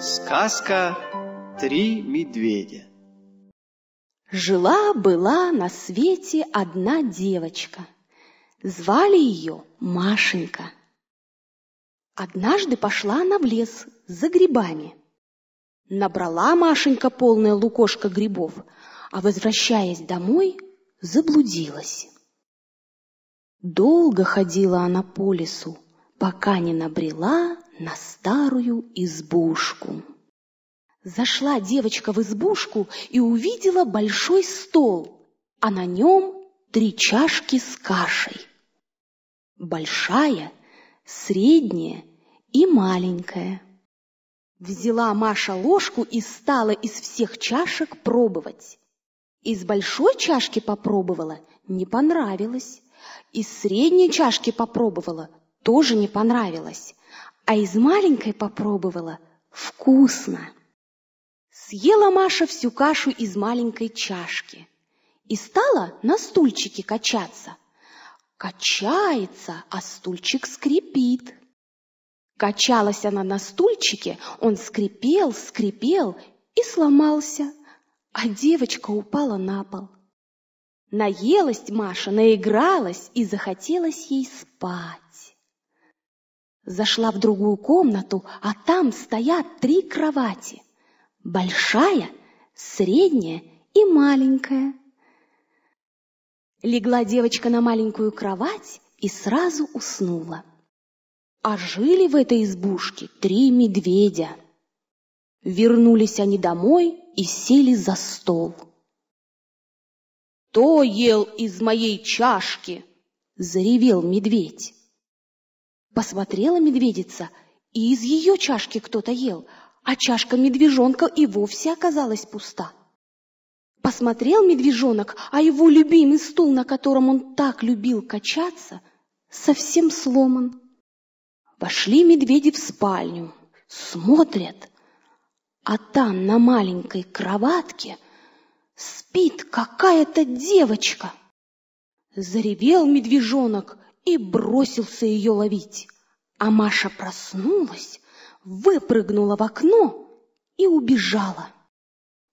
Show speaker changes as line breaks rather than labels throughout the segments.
Сказка «Три медведя». Жила-была на свете одна девочка. Звали ее Машенька. Однажды пошла она в лес за грибами. Набрала Машенька полное лукошко грибов, а, возвращаясь домой, заблудилась. Долго ходила она по лесу, пока не набрела на старую избушку. Зашла девочка в избушку и увидела большой стол, а на нем три чашки с кашей. Большая, средняя и маленькая. Взяла Маша ложку и стала из всех чашек пробовать. Из большой чашки попробовала, не понравилось. Из средней чашки попробовала, тоже не понравилось а из маленькой попробовала вкусно. Съела Маша всю кашу из маленькой чашки и стала на стульчике качаться. Качается, а стульчик скрипит. Качалась она на стульчике, он скрипел, скрипел и сломался, а девочка упала на пол. Наелась Маша, наигралась и захотелось ей спать. Зашла в другую комнату, а там стоят три кровати. Большая, средняя и маленькая. Легла девочка на маленькую кровать и сразу уснула. А жили в этой избушке три медведя. Вернулись они домой и сели за стол. «Кто ел из моей чашки?» – заревел медведь. Посмотрела медведица, и из ее чашки кто-то ел, а чашка медвежонка и вовсе оказалась пуста. Посмотрел медвежонок, а его любимый стул, на котором он так любил качаться, совсем сломан. Вошли медведи в спальню, смотрят, а там на маленькой кроватке спит какая-то девочка. Заревел медвежонок и бросился ее ловить. А Маша проснулась, выпрыгнула в окно и убежала.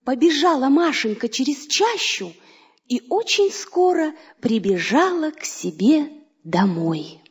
Побежала Машенька через чащу и очень скоро прибежала к себе домой.